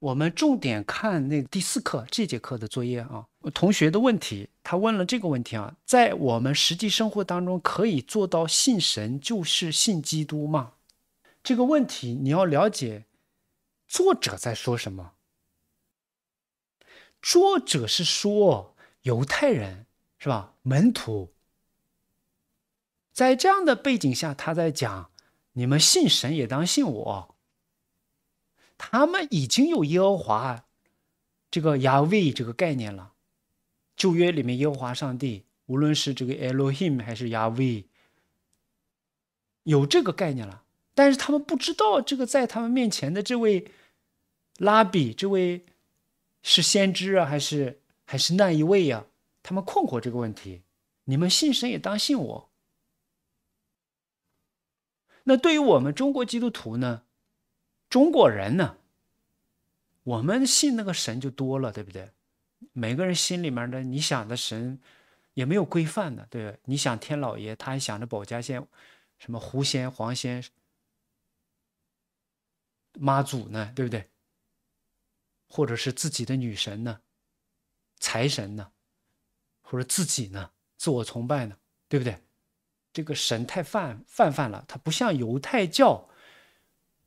我们重点看那第四课这节课的作业啊，同学的问题，他问了这个问题啊，在我们实际生活当中可以做到信神就是信基督吗？这个问题你要了解作者在说什么。作者是说犹太人是吧，门徒，在这样的背景下，他在讲你们信神也当信我。他们已经有耶和华这个 Yahweh 这个概念了，旧约里面耶和华上帝，无论是这个 Elohim 还是 Yahweh，有这个概念了。但是他们不知道这个在他们面前的这位拉比，这位是先知啊，还是还是那一位呀？他们困惑这个问题。你们信神也当信我。那对于我们中国基督徒呢？中国人呢，我们信那个神就多了，对不对？每个人心里面的你想的神也没有规范的，对不对？你想天老爷，他还想着保家仙，什么狐仙、黄仙、妈祖呢，对不对？或者是自己的女神呢，财神呢，或者自己呢，自我崇拜呢，对不对？这个神太泛泛泛了，他不像犹太教。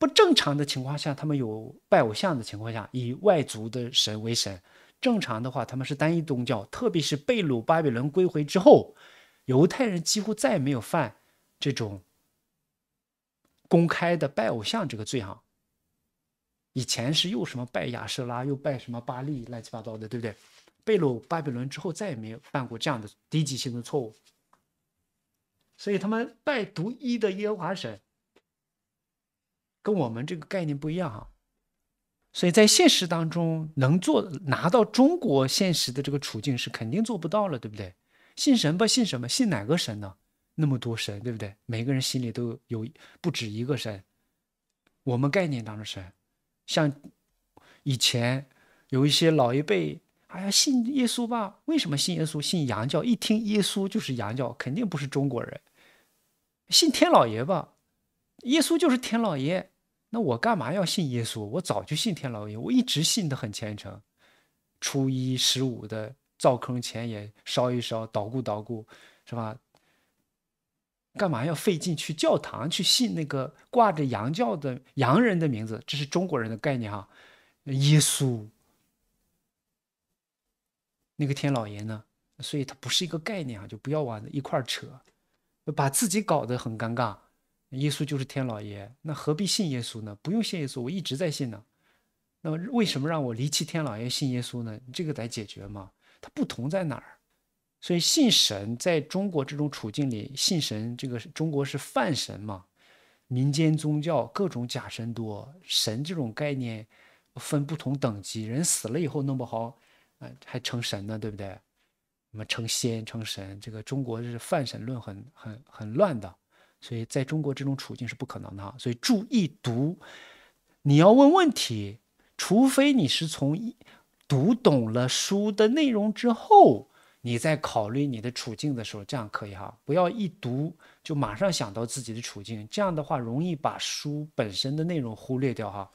不正常的情况下，他们有拜偶像的情况下，以外族的神为神；正常的话，他们是单一宗教，特别是贝鲁巴比伦归回之后，犹太人几乎再也没有犯这种公开的拜偶像这个罪行。以前是又什么拜亚瑟拉，又拜什么巴利，乱七八糟的，对不对？贝鲁巴比伦之后，再也没有犯过这样的低级性的错误，所以他们拜独一的耶和华神。跟我们这个概念不一样啊，所以在现实当中能做拿到中国现实的这个处境是肯定做不到了，对不对？信神吧，信什么？信哪个神呢？那么多神，对不对？每个人心里都有不止一个神。我们概念当中是，像以前有一些老一辈，哎呀，信耶稣吧？为什么信耶稣？信洋教，一听耶稣就是洋教，肯定不是中国人。信天老爷吧？耶稣就是天老爷。那我干嘛要信耶稣？我早就信天老爷，我一直信的很虔诚，初一十五的灶坑前也烧一烧，捣鼓捣鼓，是吧？干嘛要费劲去教堂去信那个挂着洋教的洋人的名字？这是中国人的概念哈，耶稣，那个天老爷呢？所以它不是一个概念啊，就不要往一块扯，把自己搞得很尴尬。耶稣就是天老爷，那何必信耶稣呢？不用信耶稣，我一直在信呢。那么为什么让我离弃天老爷信耶稣呢？这个得解决嘛。它不同在哪儿？所以信神在中国这种处境里，信神这个中国是泛神嘛？民间宗教各种假神多，神这种概念分不同等级。人死了以后弄不好，啊，还成神呢，对不对？什么成仙成神？这个中国是泛神论，很很很乱的。所以，在中国这种处境是不可能的哈。所以注意读，你要问问题，除非你是从一读懂了书的内容之后，你再考虑你的处境的时候，这样可以哈。不要一读就马上想到自己的处境，这样的话容易把书本身的内容忽略掉哈。